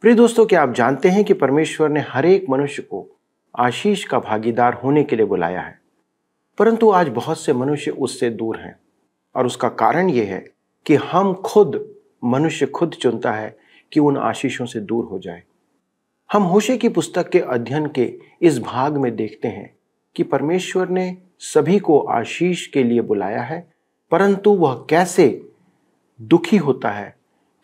प्रिय दोस्तों क्या आप जानते हैं कि परमेश्वर ने हर एक मनुष्य को आशीष का भागीदार होने के लिए बुलाया है परंतु आज बहुत से मनुष्य उससे दूर हैं और उसका कारण यह है कि हम खुद मनुष्य खुद चुनता है कि उन आशीषों से दूर हो जाए हम होशे की पुस्तक के अध्ययन के इस भाग में देखते हैं कि परमेश्वर ने सभी को आशीष के लिए बुलाया है परंतु वह कैसे दुखी होता है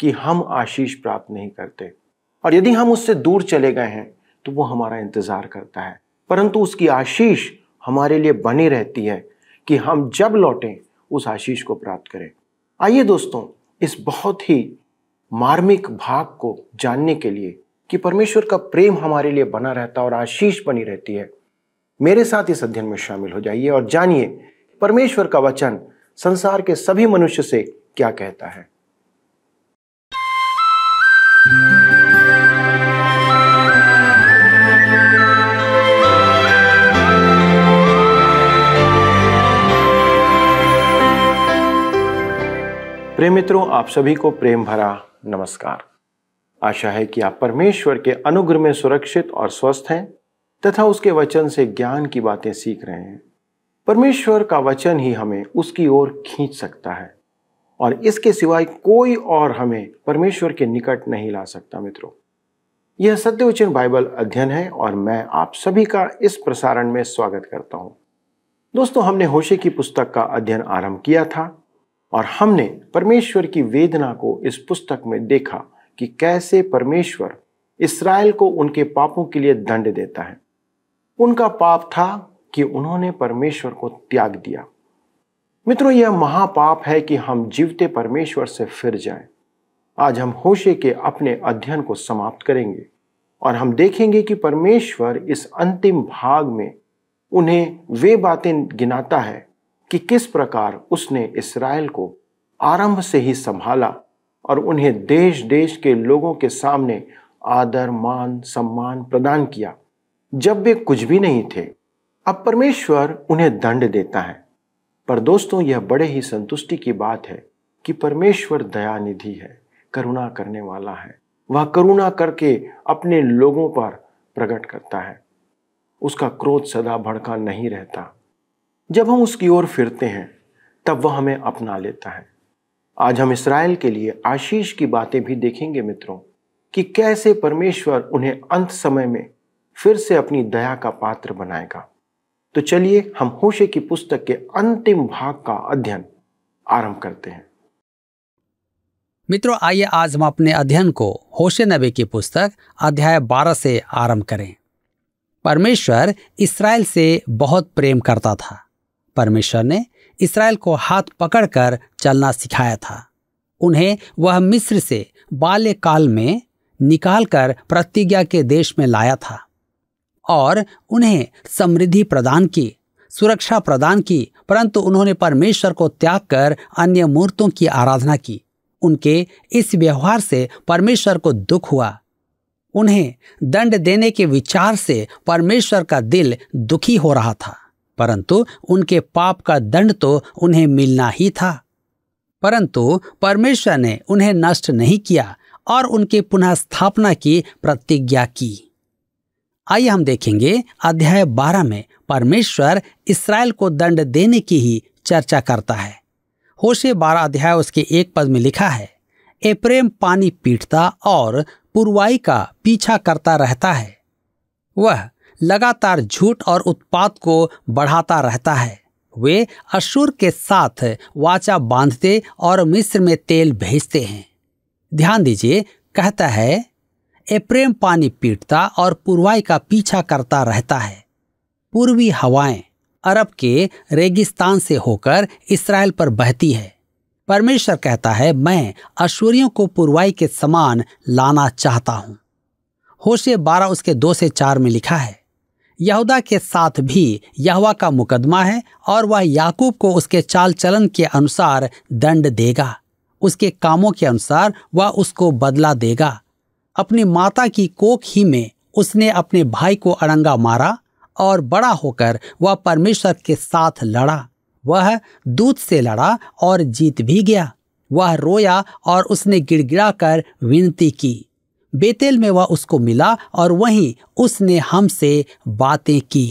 कि हम आशीष प्राप्त नहीं करते और यदि हम उससे दूर चले गए हैं तो वो हमारा इंतज़ार करता है परंतु उसकी आशीष हमारे लिए बनी रहती है कि हम जब लौटें उस आशीष को प्राप्त करें आइए दोस्तों इस बहुत ही मार्मिक भाग को जानने के लिए कि परमेश्वर का प्रेम हमारे लिए बना रहता है और आशीष बनी रहती है मेरे साथ इस अध्ययन में शामिल हो जाइए और जानिए परमेश्वर का वचन संसार के सभी मनुष्य से क्या कहता है प्रेम मित्रों आप सभी को प्रेम भरा नमस्कार आशा है कि आप परमेश्वर के अनुग्रह में सुरक्षित और स्वस्थ हैं तथा उसके वचन से ज्ञान की बातें सीख रहे हैं परमेश्वर का वचन ही हमें उसकी ओर खींच सकता है और इसके सिवाय कोई और हमें परमेश्वर के निकट नहीं ला सकता मित्रों यह सत्यवचन बाइबल अध्ययन है और मैं आप सभी का इस प्रसारण में स्वागत करता हूं दोस्तों हमने होशे की पुस्तक का अध्ययन आरंभ किया था और हमने परमेश्वर की वेदना को इस पुस्तक में देखा कि कैसे परमेश्वर इसराइल को उनके पापों के लिए दंड देता है उनका पाप था कि उन्होंने परमेश्वर को त्याग दिया मित्रों यह महापाप है कि हम जीवते परमेश्वर से फिर जाएं। आज हम होशे के अपने अध्ययन को समाप्त करेंगे और हम देखेंगे कि परमेश्वर इस अंतिम भाग में उन्हें वे बातें गिनाता है कि किस प्रकार उसने इसराइल को आरंभ से ही संभाला और उन्हें देश देश के लोगों के सामने आदर मान सम्मान प्रदान किया जब वे कुछ भी नहीं थे अब परमेश्वर उन्हें दंड देता है पर दोस्तों यह बड़े ही संतुष्टि की बात है कि परमेश्वर दयानिधि है करुणा करने वाला है वह करुणा करके अपने लोगों पर प्रकट करता है उसका क्रोध सदा भड़का नहीं रहता जब हम उसकी ओर फिरते हैं तब वह हमें अपना लेता है आज हम इसराइल के लिए आशीष की बातें भी देखेंगे मित्रों कि कैसे परमेश्वर उन्हें अंत समय में फिर से अपनी दया का पात्र बनाएगा तो चलिए हम होशे की पुस्तक के अंतिम भाग का अध्ययन आरंभ करते हैं मित्रों आइए आज हम अपने अध्ययन को होशे नबी की पुस्तक अध्याय 12 से आरंभ करें परमेश्वर इसराइल से बहुत प्रेम करता था परमेश्वर ने इसराइल को हाथ पकड़कर चलना सिखाया था उन्हें वह मिस्र से बाल्यकाल में निकालकर प्रतिज्ञा के देश में लाया था और उन्हें समृद्धि प्रदान की सुरक्षा प्रदान की परंतु उन्होंने परमेश्वर को त्याग कर अन्य मूर्तों की आराधना की उनके इस व्यवहार से परमेश्वर को दुख हुआ उन्हें दंड देने के विचार से परमेश्वर का दिल दुखी हो रहा था परंतु उनके पाप का दंड तो उन्हें मिलना ही था परंतु परमेश्वर ने उन्हें नष्ट नहीं किया और उनकी पुनः स्थापना की प्रतिज्ञा की आइए हम देखेंगे अध्याय 12 में परमेश्वर इसराइल को दंड देने की ही चर्चा करता है होशे बारह अध्याय उसके एक पद में लिखा है ए प्रेम पानी पीटता और पुरवाई का पीछा करता रहता है वह लगातार झूठ और उत्पात को बढ़ाता रहता है वे अशुर के साथ वाचा बांधते और मिस्र में तेल भेजते हैं ध्यान दीजिए कहता है एप्रेम पानी पीटता और पुरवाई का पीछा करता रहता है पूर्वी हवाएं अरब के रेगिस्तान से होकर इसराइल पर बहती है परमेश्वर कहता है मैं अश्वरियों को पुरवाई के समान लाना चाहता हूं होशे बारह उसके दो से चार में लिखा है यहूदा के साथ भी यहवा का मुकदमा है और वह याकूब को उसके चाल चलन के अनुसार दंड देगा उसके कामों के अनुसार वह उसको बदला देगा अपनी माता की कोख ही में उसने अपने भाई को अड़ंगा मारा और बड़ा होकर वह परमेश्वर के साथ लड़ा वह दूध से लड़ा और जीत भी गया वह रोया और उसने गिड़गिड़ा कर विनती की बेतेल में वह उसको मिला और वहीं उसने हमसे बातें की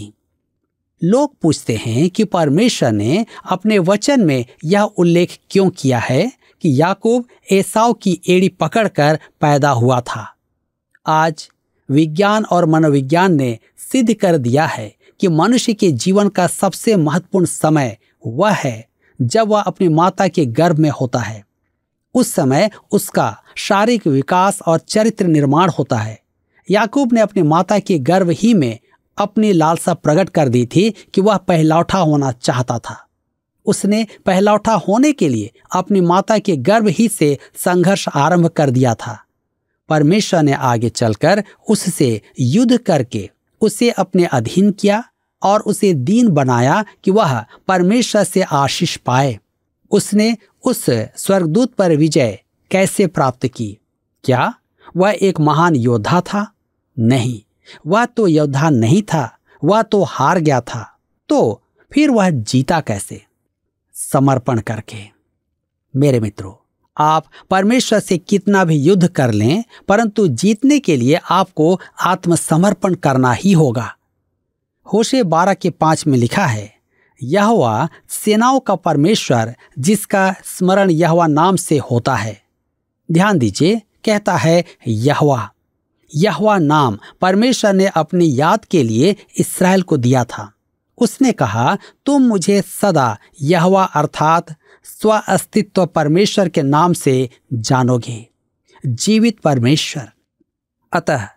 लोग पूछते हैं कि परमेश्वर ने अपने वचन में यह उल्लेख क्यों किया है कि याकूब एसाव की एड़ी पकड़कर पैदा हुआ था आज विज्ञान और मनोविज्ञान ने सिद्ध कर दिया है कि मनुष्य के जीवन का सबसे महत्वपूर्ण समय वह है जब वह अपनी माता के गर्भ में होता है उस समय उसका शारीरिक विकास और चरित्र निर्माण होता है याकूब ने अपनी माता के गर्भ ही में अपनी लालसा प्रकट कर दी थी कि वह पहलौठा होना चाहता था उसने पहलौठा होने के लिए अपनी माता के गर्भ ही से संघर्ष आरंभ कर दिया था परमेश्वर ने आगे चलकर उससे युद्ध करके उसे अपने अधीन किया और उसे दीन बनाया कि वह परमेश्वर से आशीष पाए उसने उस स्वर्गदूत पर विजय कैसे प्राप्त की क्या वह एक महान योद्धा था नहीं वह तो योद्धा नहीं था वह तो हार गया था तो फिर वह जीता कैसे समर्पण करके मेरे मित्रों आप परमेश्वर से कितना भी युद्ध कर लें परंतु जीतने के लिए आपको आत्मसमर्पण करना ही होगा होशे बारह के पांच में लिखा है यहवा सेनाओं का परमेश्वर जिसका स्मरण यहवा नाम से होता है ध्यान दीजिए कहता है यहवा यहवा नाम परमेश्वर ने अपनी याद के लिए इसराइल को दिया था उसने कहा तुम मुझे सदा यहवा अर्थात स्व अस्तित्व परमेश्वर के नाम से जानोगे जीवित परमेश्वर अतः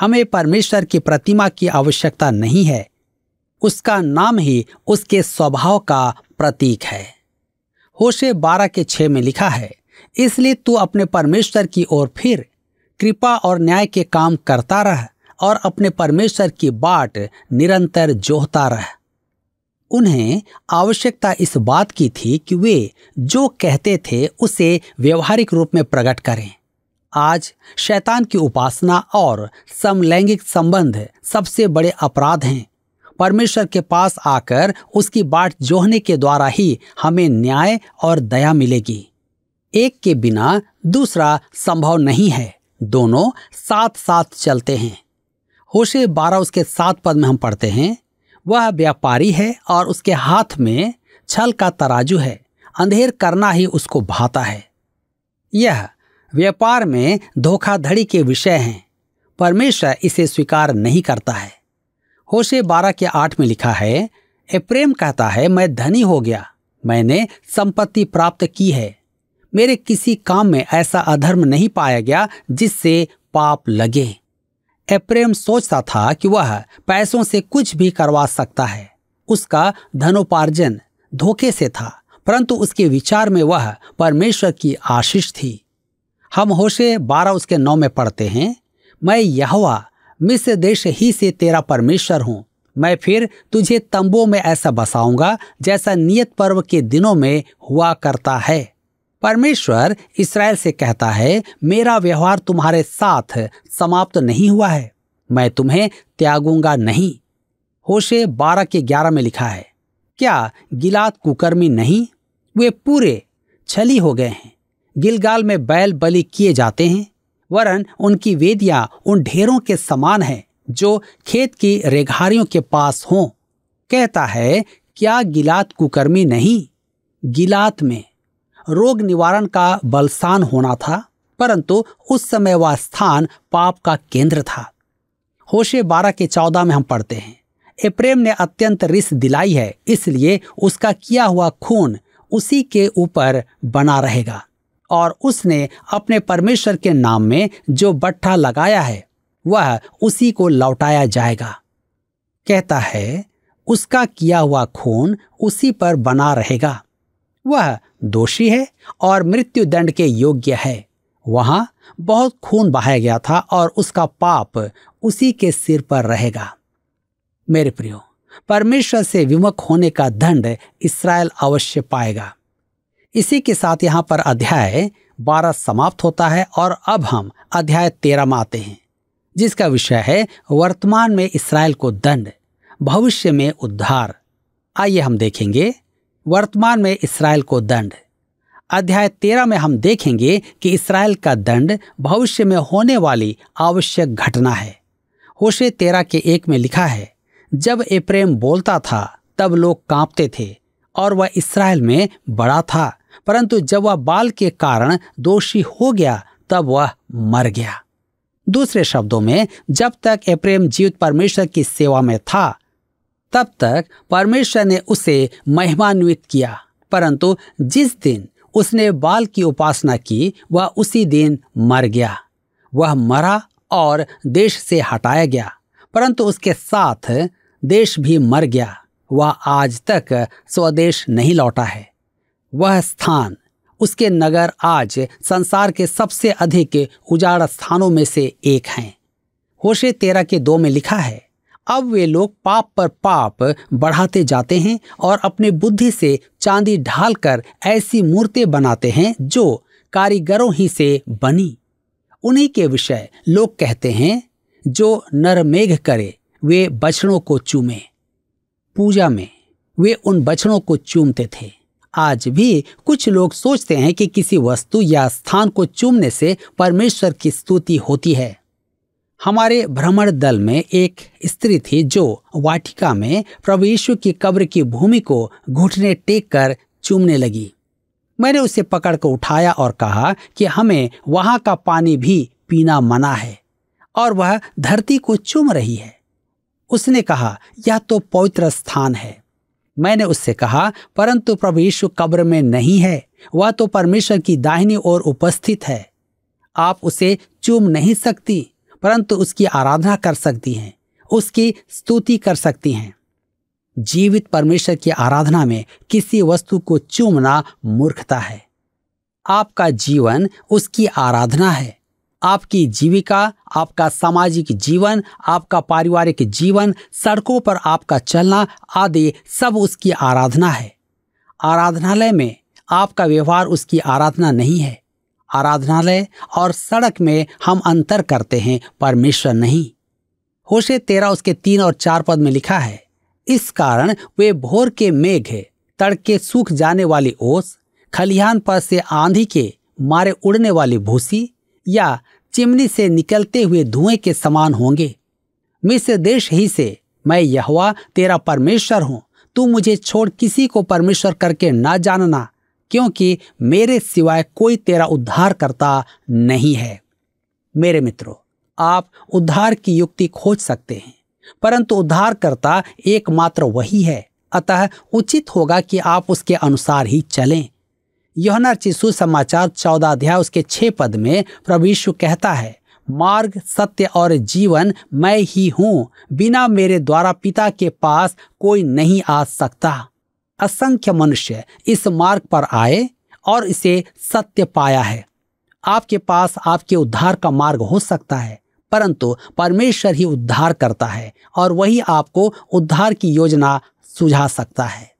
हमें परमेश्वर की प्रतिमा की आवश्यकता नहीं है उसका नाम ही उसके स्वभाव का प्रतीक है होशे बारह के छ में लिखा है इसलिए तू अपने परमेश्वर की ओर फिर कृपा और न्याय के काम करता रह और अपने परमेश्वर की बाट निरंतर जोहता रह उन्हें आवश्यकता इस बात की थी कि वे जो कहते थे उसे व्यवहारिक रूप में प्रकट करें आज शैतान की उपासना और समलैंगिक संबंध सबसे बड़े अपराध हैं परमेश्वर के पास आकर उसकी बाट जोहने के द्वारा ही हमें न्याय और दया मिलेगी एक के बिना दूसरा संभव नहीं है दोनों साथ साथ चलते हैं होशे बारह उसके सात पद में हम पढ़ते हैं वह व्यापारी है और उसके हाथ में छल का तराजू है अंधेर करना ही उसको भाता है यह व्यापार में धोखाधड़ी के विषय हैं परमेश्वर इसे स्वीकार नहीं करता है होशे बारह के आठ में लिखा है एप्रेम कहता है मैं धनी हो गया मैंने संपत्ति प्राप्त की है मेरे किसी काम में ऐसा अधर्म नहीं पाया गया जिससे पाप लगे एप्रेम सोचता था कि वह पैसों से कुछ भी करवा सकता है उसका धनोपार्जन धोखे से था परंतु उसके विचार में वह परमेश्वर की आशीष थी हम होशे बारह उसके नौ में पढ़ते हैं मैं यहवा मिस्र देश ही से तेरा परमेश्वर हूँ मैं फिर तुझे तंबों में ऐसा बसाऊंगा जैसा नियत पर्व के दिनों में हुआ करता है परमेश्वर इसराइल से कहता है मेरा व्यवहार तुम्हारे साथ समाप्त नहीं हुआ है मैं तुम्हें त्यागूंगा नहीं होशे बारह के ग्यारह में लिखा है क्या गिलात कुकर्मी नहीं वे पूरे छली हो गए हैं गिलगाल में बैल बलि किए जाते हैं वरन उनकी वेदियां उन ढेरों के समान है जो खेत की रेघारियों के पास हों कहता है क्या गिलात कुकर्मी नहीं गिलात में रोग निवारण का बलसान होना था परंतु उस समय वह स्थान पाप का केंद्र था होशे बारह के चौदह में हम पढ़ते हैं एप्रेम ने अत्यंत रिस दिलाई है इसलिए उसका किया हुआ खून उसी के ऊपर बना रहेगा और उसने अपने परमेश्वर के नाम में जो बट्ठा लगाया है वह उसी को लौटाया जाएगा कहता है उसका किया हुआ खून उसी पर बना रहेगा वह दोषी है और मृत्यु दंड के योग्य है वहां बहुत खून बहाया गया था और उसका पाप उसी के सिर पर रहेगा मेरे प्रियो परमेश्वर से विमुख होने का दंड इसराइल अवश्य पाएगा इसी के साथ यहाँ पर अध्याय बारह समाप्त होता है और अब हम अध्याय तेरह में आते हैं जिसका विषय है वर्तमान में इसराइल को दंड भविष्य में उद्धार आइए हम देखेंगे वर्तमान में इसराइल को दंड अध्याय तेरह में हम देखेंगे कि इसराइल का दंड भविष्य में होने वाली आवश्यक घटना है होशे तेरह के एक में लिखा है जब एप्रेम बोलता था तब लोग कांपते थे और वह इसराइल में बड़ा था परंतु जब वह बाल के कारण दोषी हो गया तब वह मर गया दूसरे शब्दों में जब तक एप्रेम जीवित परमेश्वर की सेवा में था तब तक परमेश्वर ने उसे महिमान्वित किया परंतु जिस दिन उसने बाल की उपासना की वह उसी दिन मर गया वह मरा और देश से हटाया गया परंतु उसके साथ देश भी मर गया वह आज तक स्वदेश नहीं लौटा है वह स्थान उसके नगर आज संसार के सबसे अधिक उजाड़ स्थानों में से एक हैं होशे तेरा के दो में लिखा है अब वे लोग पाप पर पाप बढ़ाते जाते हैं और अपने बुद्धि से चांदी ढालकर ऐसी मूर्तें बनाते हैं जो कारीगरों ही से बनी उन्हीं के विषय लोग कहते हैं जो नरमेघ करे वे बछड़ों को चूमे पूजा में वे उन बछड़ों को चूमते थे आज भी कुछ लोग सोचते हैं कि किसी वस्तु या स्थान को चूमने से परमेश्वर की स्तुति होती है हमारे भ्रमण दल में एक स्त्री थी जो वाटिका में प्रभु यीशु की कब्र की भूमि को घुटने टेक कर चूमने लगी मैंने उसे पकड़कर उठाया और कहा कि हमें वहाँ का पानी भी पीना मना है और वह धरती को चूम रही है उसने कहा यह तो पवित्र स्थान है मैंने उससे कहा परंतु प्रभु यीशु कब्र में नहीं है वह तो परमेश्वर की दाहिनी ओर उपस्थित है आप उसे चूम नहीं सकती परंतु उसकी आराधना कर सकती हैं उसकी स्तुति कर सकती हैं जीवित परमेश्वर की आराधना में किसी वस्तु को चूमना मूर्खता है आपका जीवन उसकी आराधना है आपकी जीविका आपका सामाजिक जीवन आपका पारिवारिक जीवन सड़कों पर आपका चलना आदि सब उसकी आराधना है आराधनालय में आपका व्यवहार उसकी आराधना नहीं है आराधनालय और सड़क में हम अंतर करते हैं परमेश्वर नहीं होशे तेरा उसके तीन और चार पद में लिखा है इस कारण वे भोर के मेघ है तड़के सूख जाने वाली ओस खलिहान पर से आंधी के मारे उड़ने वाली भूसी या चिमनी से निकलते हुए धुएं के समान होंगे मिस्र देश ही से मैं यहवा तेरा परमेश्वर हूं तू मुझे छोड़ किसी को परमेश्वर करके ना जानना क्योंकि मेरे सिवाय कोई तेरा उद्धार करता नहीं है मेरे मित्रों आप उद्धार की युक्ति खोज सकते हैं परंतु उद्धारकर्ता एकमात्र वही है अतः उचित होगा कि आप उसके अनुसार ही चलें योहना चिशु समाचार चौदह अध्याय उसके छः पद में प्रभु यीशु कहता है मार्ग सत्य और जीवन मैं ही हूँ बिना मेरे द्वारा पिता के पास कोई नहीं आ सकता असंख्य मनुष्य इस मार्ग पर आए और इसे सत्य पाया है आपके पास आपके उद्धार का मार्ग हो सकता है परंतु परमेश्वर ही उद्धार करता है और वही आपको उद्धार की योजना सुझा सकता है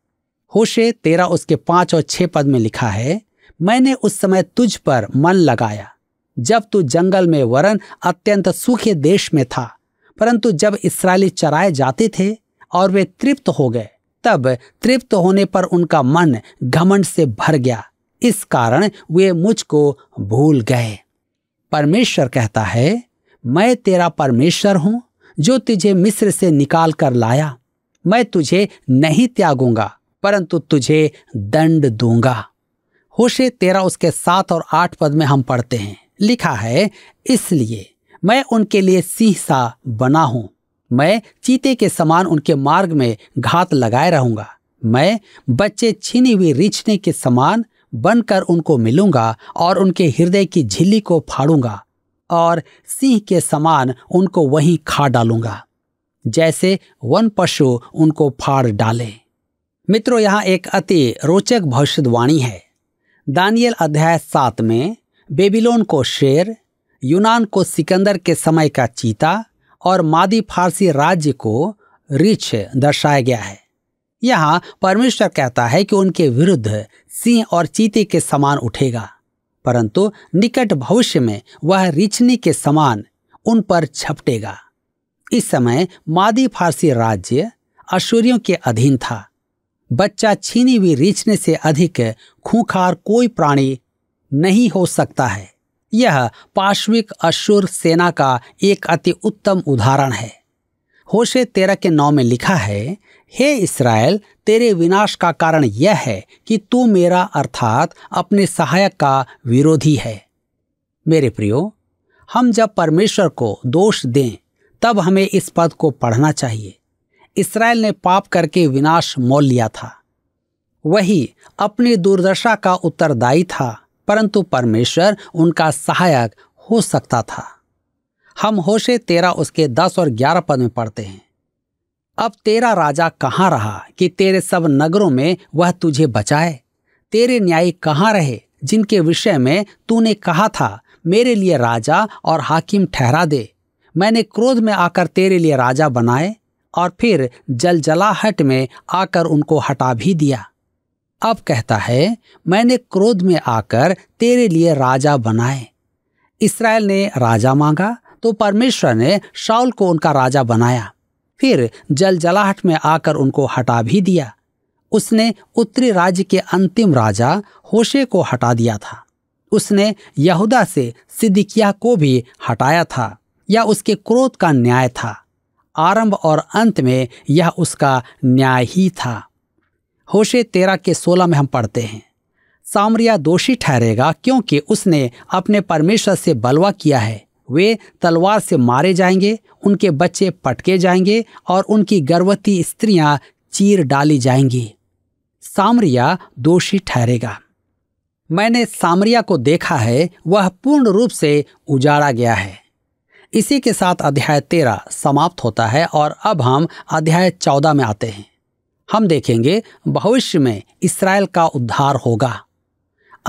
होशे तेरा उसके पांच और छह पद में लिखा है मैंने उस समय तुझ पर मन लगाया जब तू जंगल में वरन अत्यंत सूखे देश में था परंतु जब इसराइली चराए जाते थे और वे तृप्त हो गए तब तृप्त होने पर उनका मन घमंड से भर गया इस कारण वे मुझको भूल गए परमेश्वर कहता है मैं तेरा परमेश्वर हूं जो तुझे मिस्र से निकाल कर लाया मैं तुझे नहीं त्यागूंगा परंतु तुझे दंड दूंगा होशे तेरा उसके सात और आठ पद में हम पढ़ते हैं लिखा है इसलिए मैं उनके लिए सिंह सा बना हूं मैं चीते के समान उनके मार्ग में घात लगाए रहूंगा मैं बच्चे छीनी हुई रिछने के समान बनकर उनको मिलूंगा और उनके हृदय की झिल्ली को फाड़ूंगा और सिंह के समान उनको वहीं खा डालूंगा जैसे वन पशु उनको फाड़ डाले मित्रों यहाँ एक अति रोचक भविष्यवाणी है दानियल अध्याय सात में बेबीलोन को शेर यूनान को सिकंदर के समय का चीता और मादी फारसी राज्य को रिछ दर्शाया गया है यहाँ परमेश्वर कहता है कि उनके विरुद्ध सिंह और चीते के समान उठेगा परंतु निकट भविष्य में वह रिछनी के समान उन पर छपटेगा इस समय मादी फारसी राज्य अश्वरियों के अधीन था बच्चा छीनी हुई रीछने से अधिक खूंखार कोई प्राणी नहीं हो सकता है यह पार्श्विक अशुर सेना का एक अति उत्तम उदाहरण है होशे तेरह के नौ में लिखा है हे इसराइल तेरे विनाश का कारण यह है कि तू मेरा अर्थात अपने सहायक का विरोधी है मेरे प्रियो हम जब परमेश्वर को दोष दें तब हमें इस पद को पढ़ना चाहिए इसराइल ने पाप करके विनाश मोल लिया था वही अपनी दुर्दशा का उत्तरदायी था परंतु परमेश्वर उनका सहायक हो सकता था हम होशे तेरा उसके दस और ग्यारह पद में पढ़ते हैं अब तेरा राजा कहाँ रहा कि तेरे सब नगरों में वह तुझे बचाए तेरे न्यायी कहाँ रहे जिनके विषय में तूने कहा था मेरे लिए राजा और हाकिम ठहरा दे मैंने क्रोध में आकर तेरे लिए राजा बनाए और फिर जलजलाहट में आकर उनको हटा भी दिया अब कहता है मैंने क्रोध में आकर तेरे लिए राजा बनाए इसराइल ने राजा मांगा तो परमेश्वर ने शाउल को उनका राजा बनाया फिर जलजलाहट में आकर उनको हटा भी दिया उसने उत्तरी राज्य के अंतिम राजा होशे को हटा दिया था उसने यहूदा से सिद्दिकिया को भी हटाया था या उसके क्रोध का न्याय था आरंभ और अंत में यह उसका न्याय ही था होशे तेरह के सोलह में हम पढ़ते हैं सामरिया दोषी ठहरेगा क्योंकि उसने अपने परमेश्वर से बलवा किया है वे तलवार से मारे जाएंगे उनके बच्चे पटके जाएंगे और उनकी गर्भवती स्त्रियां चीर डाली जाएंगी सामरिया दोषी ठहरेगा मैंने सामरिया को देखा है वह पूर्ण रूप से उजाड़ा गया है इसी के साथ अध्याय तेरह समाप्त होता है और अब हम अध्याय चौदह में आते हैं हम देखेंगे भविष्य में इसराइल का उद्धार होगा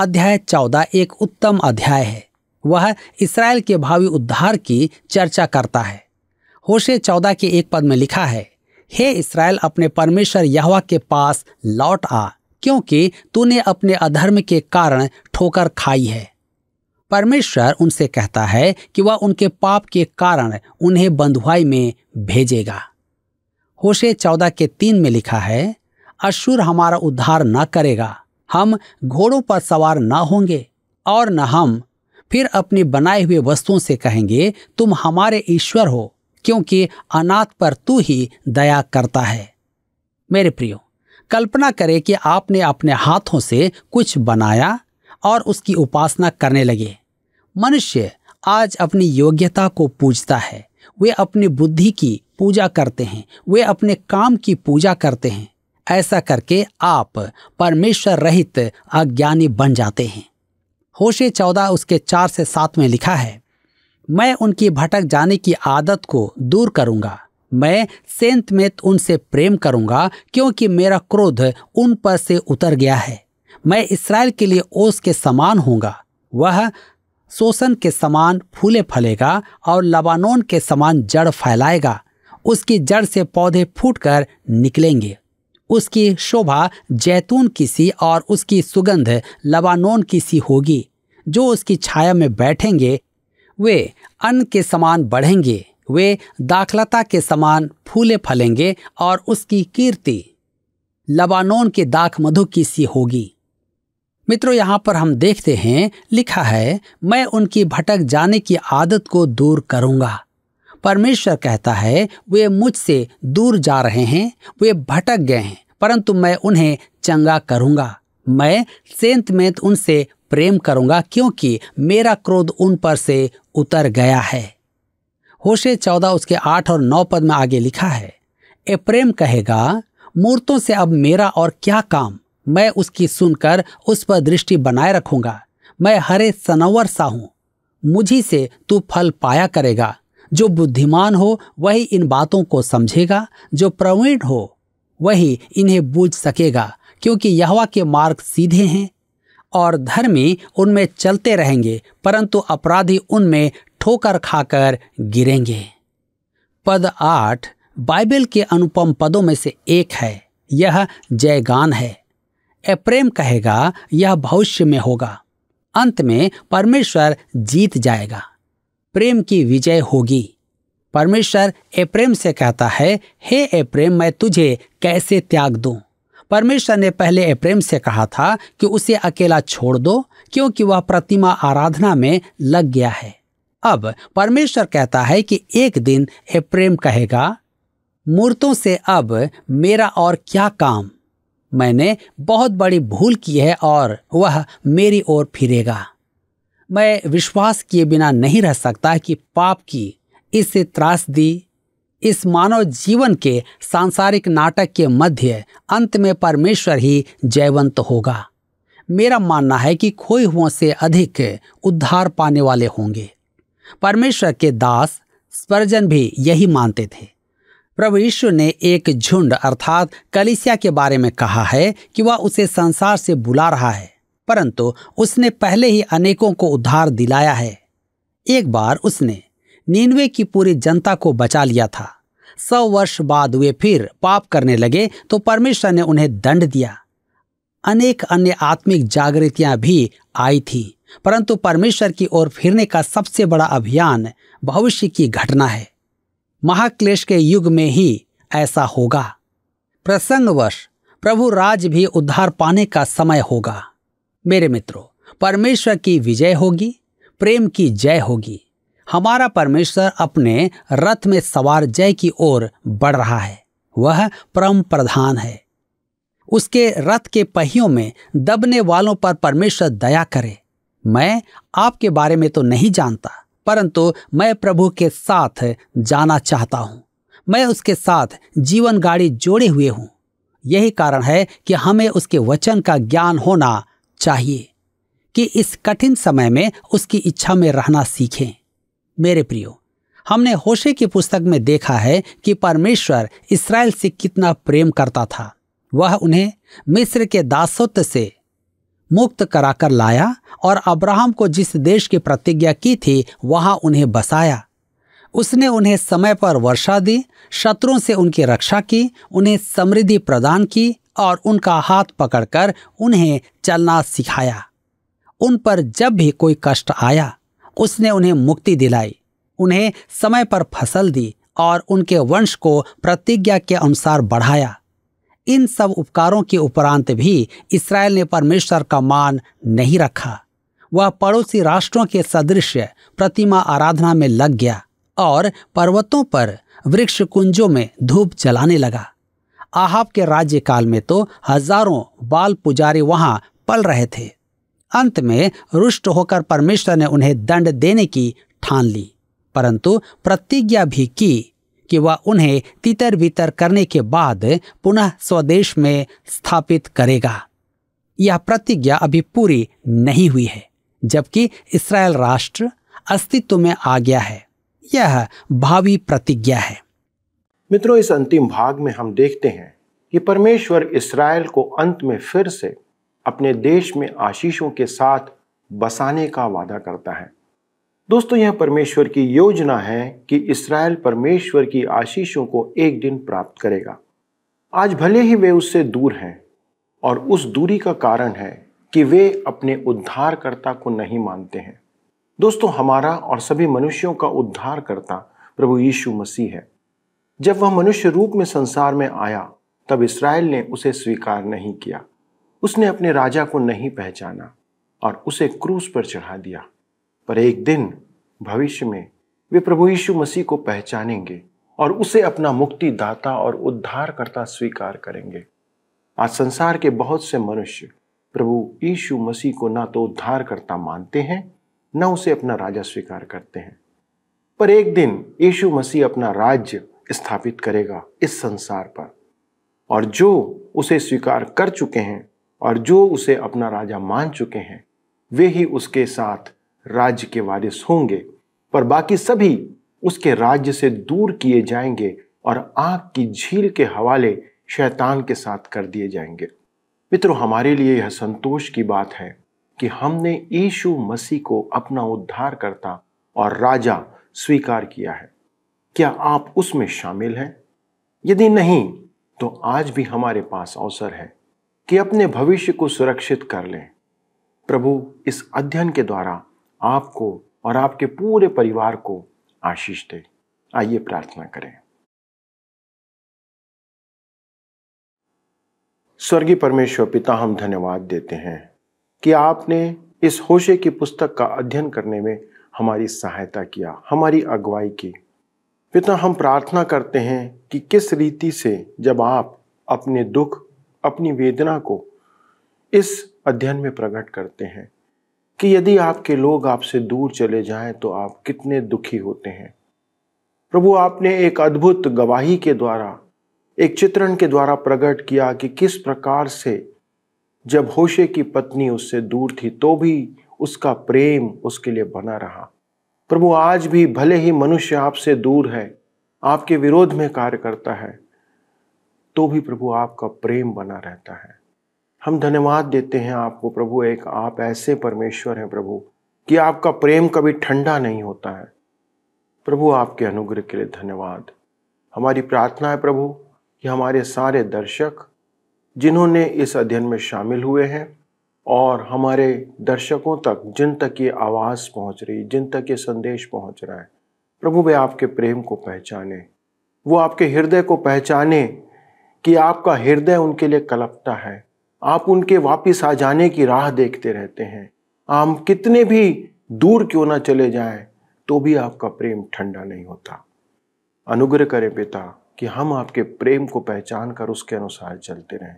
अध्याय चौदह एक उत्तम अध्याय है वह इसराइल के भावी उद्धार की चर्चा करता है होशे चौदह के एक पद में लिखा है हे इसराइल अपने परमेश्वर यहवा के पास लौट आ क्योंकि तूने अपने अधर्म के कारण ठोकर खाई है परमेश्वर उनसे कहता है कि वह उनके पाप के कारण उन्हें बंधुआई में भेजेगा होशे चौदह के तीन में लिखा है अशुर हमारा उद्धार न करेगा हम घोड़ों पर सवार न होंगे और न हम फिर अपनी बनाए हुए वस्तुओं से कहेंगे तुम हमारे ईश्वर हो क्योंकि अनाथ पर तू ही दया करता है मेरे प्रियो कल्पना करें कि आपने अपने हाथों से कुछ बनाया और उसकी उपासना करने लगे मनुष्य आज अपनी योग्यता को पूजता है वे अपनी बुद्धि की पूजा करते हैं वे अपने काम की पूजा करते हैं ऐसा करके आप परमेश्वर रहित अज्ञानी बन जाते हैं होशे चौदह उसके चार से सात में लिखा है मैं उनकी भटक जाने की आदत को दूर करूंगा मैं सेंतमेत उनसे प्रेम करूंगा क्योंकि मेरा क्रोध उन पर से उतर गया है मैं इसराइल के लिए ओस के समान होऊंगा वह शोषण के समान फूले फलेगा और लबानोन के समान जड़ फैलाएगा उसकी जड़ से पौधे फूटकर निकलेंगे उसकी शोभा जैतून की सी और उसकी सुगंध लबानोन की सी होगी जो उसकी छाया में बैठेंगे वे अन्न के समान बढ़ेंगे वे दाखलता के समान फूले फलेंगे और उसकी कीर्ति लबानोन के दाख मधु की सी होगी मित्रों यहाँ पर हम देखते हैं लिखा है मैं उनकी भटक जाने की आदत को दूर करूँगा परमेश्वर कहता है वे मुझसे दूर जा रहे हैं वे भटक गए हैं परंतु मैं उन्हें चंगा करूँगा मैं सेंत में उनसे प्रेम करूँगा क्योंकि मेरा क्रोध उन पर से उतर गया है होशे चौदह उसके आठ और नौ पद में आगे लिखा है ए प्रेम कहेगा मूर्तों से अब मेरा और क्या काम मैं उसकी सुनकर उस पर दृष्टि बनाए रखूंगा मैं हरे सनोवर सा हूं मुझी से तू फल पाया करेगा जो बुद्धिमान हो वही इन बातों को समझेगा जो प्रवीण हो वही इन्हें बूझ सकेगा क्योंकि यहवा के मार्ग सीधे हैं और धर्मी उनमें चलते रहेंगे परंतु अपराधी उनमें ठोकर खाकर गिरेंगे पद आठ बाइबल के अनुपम पदों में से एक है यह जयगान है एप्रेम कहेगा यह भविष्य में होगा अंत में परमेश्वर जीत जाएगा प्रेम की विजय होगी परमेश्वर एप्रेम से कहता है हे एप्रेम मैं तुझे कैसे त्याग दूं? परमेश्वर ने पहले एप्रेम से कहा था कि उसे अकेला छोड़ दो क्योंकि वह प्रतिमा आराधना में लग गया है अब परमेश्वर कहता है कि एक दिन एप्रेम कहेगा मूर्तों से अब मेरा और क्या काम मैंने बहुत बड़ी भूल की है और वह मेरी ओर फिरेगा मैं विश्वास किए बिना नहीं रह सकता कि पाप की इस दी इस मानव जीवन के सांसारिक नाटक के मध्य अंत में परमेश्वर ही जयवंत होगा मेरा मानना है कि खोए हुओं से अधिक उद्धार पाने वाले होंगे परमेश्वर के दास स्वर्जन भी यही मानते थे प्रभु यीशु ने एक झुंड अर्थात कलिसिया के बारे में कहा है कि वह उसे संसार से बुला रहा है परंतु उसने पहले ही अनेकों को उद्धार दिलाया है एक बार उसने नीनवे की पूरी जनता को बचा लिया था सौ वर्ष बाद वे फिर पाप करने लगे तो परमेश्वर ने उन्हें दंड दिया अनेक अन्य आत्मिक जागृतियां भी आई थी परंतु परमेश्वर की ओर फिरने का सबसे बड़ा अभियान भविष्य की घटना है महाक्लेश के युग में ही ऐसा होगा प्रसंगवश प्रभु राज भी उद्धार पाने का समय होगा मेरे मित्रों परमेश्वर की विजय होगी प्रेम की जय होगी हमारा परमेश्वर अपने रथ में सवार जय की ओर बढ़ रहा है वह परम प्रधान है उसके रथ के पहियों में दबने वालों पर परमेश्वर दया करे मैं आपके बारे में तो नहीं जानता परंतु मैं प्रभु के साथ जाना चाहता हूँ मैं उसके साथ जीवन गाड़ी जोड़े हुए हूँ यही कारण है कि हमें उसके वचन का ज्ञान होना चाहिए कि इस कठिन समय में उसकी इच्छा में रहना सीखें मेरे प्रियो हमने होशे की पुस्तक में देखा है कि परमेश्वर इसराइल से कितना प्रेम करता था वह उन्हें मिस्र के दासत्व से मुक्त कराकर लाया और अब्राहम को जिस देश की प्रतिज्ञा की थी वहां उन्हें बसाया उसने उन्हें समय पर वर्षा दी शत्रुओं से उनकी रक्षा की उन्हें समृद्धि प्रदान की और उनका हाथ पकड़कर उन्हें चलना सिखाया उन पर जब भी कोई कष्ट आया उसने उन्हें मुक्ति दिलाई उन्हें समय पर फसल दी और उनके वंश को प्रतिज्ञा के अनुसार बढ़ाया इन सब उपकारों के उपरांत भी इसराइल ने परमेश्वर का मान नहीं रखा वह पड़ोसी राष्ट्रों के सदृश प्रतिमा आराधना में लग गया और पर्वतों पर वृक्ष कुंजों में धूप जलाने लगा आहाब के राज्यकाल में तो हजारों बाल पुजारी वहां पल रहे थे अंत में रुष्ट होकर परमेश्वर ने उन्हें दंड देने की ठान ली परंतु प्रतिज्ञा भी की कि वह उन्हें तितर बितर करने के बाद पुनः स्वदेश में स्थापित करेगा यह प्रतिज्ञा अभी पूरी नहीं हुई है जबकि इसराइल राष्ट्र अस्तित्व में आ गया है यह भावी प्रतिज्ञा है मित्रों इस अंतिम भाग में हम देखते हैं कि परमेश्वर इसराइल को अंत में फिर से अपने देश में आशीषों के साथ बसाने का वादा करता है दोस्तों यह परमेश्वर की योजना है कि इसराइल परमेश्वर की आशीषों को एक दिन प्राप्त करेगा आज भले ही वे उससे दूर हैं और उस दूरी का कारण है कि वे अपने उद्धारकर्ता को नहीं मानते हैं दोस्तों हमारा और सभी मनुष्यों का उद्धारकर्ता प्रभु यीशु मसीह है जब वह मनुष्य रूप में संसार में आया तब इसराइल ने उसे स्वीकार नहीं किया उसने अपने राजा को नहीं पहचाना और उसे क्रूस पर चढ़ा दिया पर एक दिन भविष्य में वे प्रभु यीशु मसीह को पहचानेंगे और उसे अपना मुक्तिदाता और उद्धारकर्ता स्वीकार करेंगे आज संसार के बहुत से मनुष्य प्रभु यीशु मसीह को ना तो उद्धारकर्ता मानते हैं न उसे अपना राजा स्वीकार करते हैं पर एक दिन यीशु मसीह अपना राज्य स्थापित करेगा इस संसार पर और जो उसे स्वीकार कर चुके हैं और जो उसे अपना राजा मान चुके हैं वे ही उसके साथ राज्य के वारिस होंगे पर बाकी सभी उसके राज्य से दूर किए जाएंगे और आग की झील के हवाले शैतान के साथ कर दिए जाएंगे मित्रों हमारे लिए यह संतोष की बात है कि हमने यीशु मसीह को अपना उद्धार करता और राजा स्वीकार किया है क्या आप उसमें शामिल हैं यदि नहीं तो आज भी हमारे पास अवसर है कि अपने भविष्य को सुरक्षित कर लें प्रभु इस अध्ययन के द्वारा आपको और आपके पूरे परिवार को आशीष दे आइए प्रार्थना करें स्वर्गीय परमेश्वर पिता हम धन्यवाद देते हैं कि आपने इस होशे की पुस्तक का अध्ययन करने में हमारी सहायता किया हमारी अगुवाई की पिता हम प्रार्थना करते हैं कि किस रीति से जब आप अपने दुख अपनी वेदना को इस अध्ययन में प्रकट करते हैं कि यदि आपके लोग आपसे दूर चले जाएं तो आप कितने दुखी होते हैं प्रभु आपने एक अद्भुत गवाही के द्वारा एक चित्रण के द्वारा प्रकट किया कि किस प्रकार से जब होशे की पत्नी उससे दूर थी तो भी उसका प्रेम उसके लिए बना रहा प्रभु आज भी भले ही मनुष्य आपसे दूर है आपके विरोध में कार्य करता है तो भी प्रभु आपका प्रेम बना रहता है हम धन्यवाद देते हैं आपको प्रभु एक आप ऐसे परमेश्वर हैं प्रभु कि आपका प्रेम कभी ठंडा नहीं होता है प्रभु आपके अनुग्रह के लिए धन्यवाद हमारी प्रार्थना है प्रभु कि हमारे सारे दर्शक जिन्होंने इस अध्ययन में शामिल हुए हैं और हमारे दर्शकों तक जिन तक ये आवाज़ पहुंच रही जिन तक ये संदेश पहुंच रहा है प्रभु वे आपके प्रेम को पहचाने वो आपके हृदय को पहचाने कि आपका हृदय उनके लिए कलपता है आप उनके वापस आ जाने की राह देखते रहते हैं हम कितने भी दूर क्यों ना चले जाएं तो भी आपका प्रेम ठंडा नहीं होता अनुग्रह करें पिता कि हम आपके प्रेम को पहचान कर उसके अनुसार चलते रहें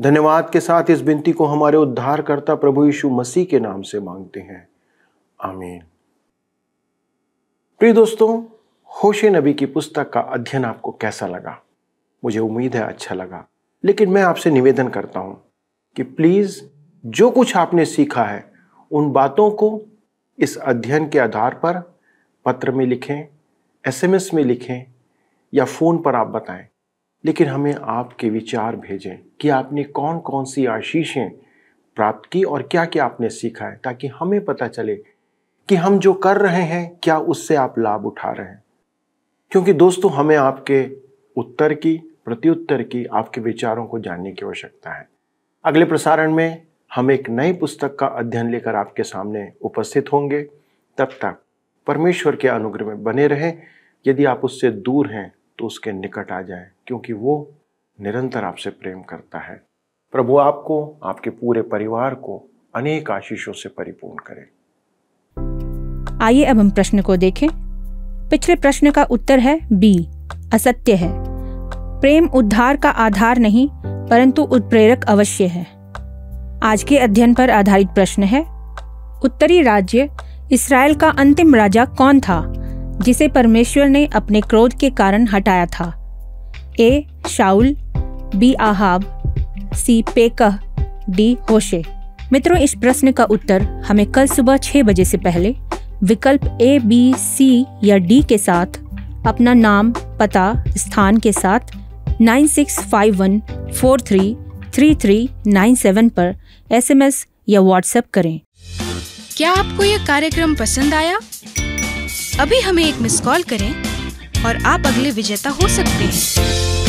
धन्यवाद के साथ इस बिनती को हमारे उद्धारकर्ता प्रभु यीशु मसीह के नाम से मांगते हैं आमीन प्रिय दोस्तों होशे नबी की पुस्तक का अध्ययन आपको कैसा लगा मुझे उम्मीद है अच्छा लगा लेकिन मैं आपसे निवेदन करता हूं कि प्लीज़ जो कुछ आपने सीखा है उन बातों को इस अध्ययन के आधार पर पत्र में लिखें एसएमएस में लिखें या फ़ोन पर आप बताएं लेकिन हमें आपके विचार भेजें कि आपने कौन कौन सी आशीषें प्राप्त की और क्या क्या आपने सीखा है ताकि हमें पता चले कि हम जो कर रहे हैं क्या उससे आप लाभ उठा रहे हैं क्योंकि दोस्तों हमें आपके उत्तर की प्रत्युत्तर की आपके विचारों को जानने की आवश्यकता है अगले प्रसारण में हम एक नई पुस्तक का अध्ययन लेकर आपके सामने उपस्थित होंगे तब तक परमेश्वर के अनुग्रह में बने रहें यदि आप उससे दूर हैं तो उसके निकट आ जाएं क्योंकि वो निरंतर आपसे प्रेम करता है प्रभु आपको आपके पूरे परिवार को अनेक आशीषों से परिपूर्ण करे आइए अब हम प्रश्न को देखें पिछले प्रश्न का उत्तर है बी असत्य है प्रेम उद्धार का आधार नहीं परंतु उत्प्रेरक अवश्य है आज के अध्ययन पर आधारित प्रश्न है उत्तरी राज्य इसराइल का अंतिम राजा कौन था जिसे परमेश्वर ने अपने क्रोध के कारण हटाया था A Saul B Ahab C Pekah D Hoshea मित्रों इस प्रश्न का उत्तर हमें कल सुबह छह बजे से पहले विकल्प ए बी सी या डी के साथ अपना नाम पता स्थान के साथ nine six five one four three three three nine seven पर एसएमएस या व्हाट्सएप करें क्या आपको यह कार्यक्रम पसंद आया अभी हमें एक मिस कॉल करें और आप अगले विजेता हो सकते हैं